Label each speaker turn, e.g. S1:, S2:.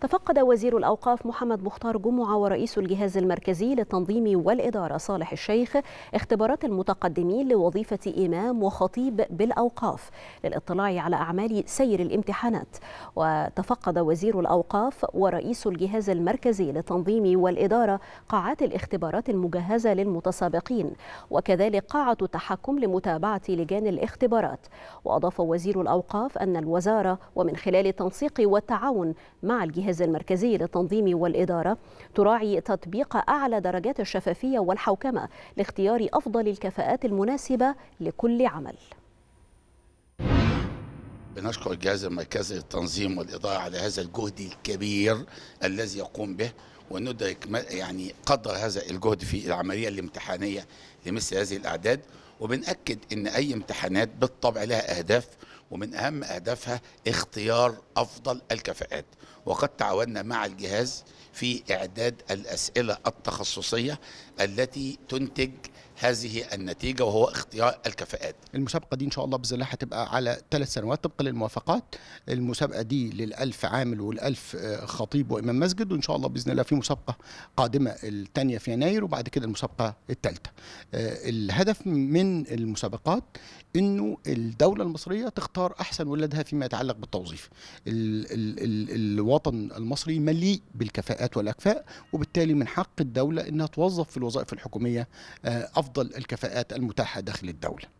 S1: تفقد وزير الأوقاف محمد مختار جمعة ورئيس الجهاز المركزي للتنظيم والإدارة صالح الشيخ اختبارات المتقدمين لوظيفة إمام وخطيب بالأوقاف للاطلاع على أعمال سير الامتحانات وتفقد وزير الأوقاف ورئيس الجهاز المركزي للتنظيم والإدارة قاعات الاختبارات المجهزة للمتسابقين وكذلك قاعة التحكم لمتابعة لجان الاختبارات وأضاف وزير الأوقاف أن الوزارة ومن خلال التنسيق والتعاون مع الجهاز المجهز المركزي للتنظيم والإدارة تراعي تطبيق أعلى درجات الشفافية والحوكمة لاختيار أفضل الكفاءات المناسبة لكل عمل
S2: بنشكر الجهاز المركزي للتنظيم والإدارة على هذا الجهد الكبير الذي يقوم به وندرك يعني قدر هذا الجهد في العملية الامتحانية لمثل هذه الأعداد وبنأكد أن أي امتحانات بالطبع لها أهداف ومن أهم أهدافها اختيار أفضل الكفاءات وقد تعاوننا مع الجهاز في إعداد الأسئلة التخصصية التي تنتج هذه النتيجه وهو اختيار الكفاءات.
S3: المسابقه دي ان شاء الله باذن الله هتبقى على ثلاث سنوات طبقا للموافقات. المسابقه دي للألف عامل والألف آه، خطيب وامام مسجد وان شاء الله باذن الله في مسابقه قادمه الثانيه في يناير وبعد كده المسابقه الثالثه. آه، الهدف من المسابقات انه الدوله المصريه تختار احسن ولادها فيما يتعلق بالتوظيف. ال ال ال الوطن المصري مليء بالكفاءات والاكفاء وبالتالي من حق الدوله انها توظف في الوظائف الحكوميه آه، افضل افضل الكفاءات المتاحه داخل الدوله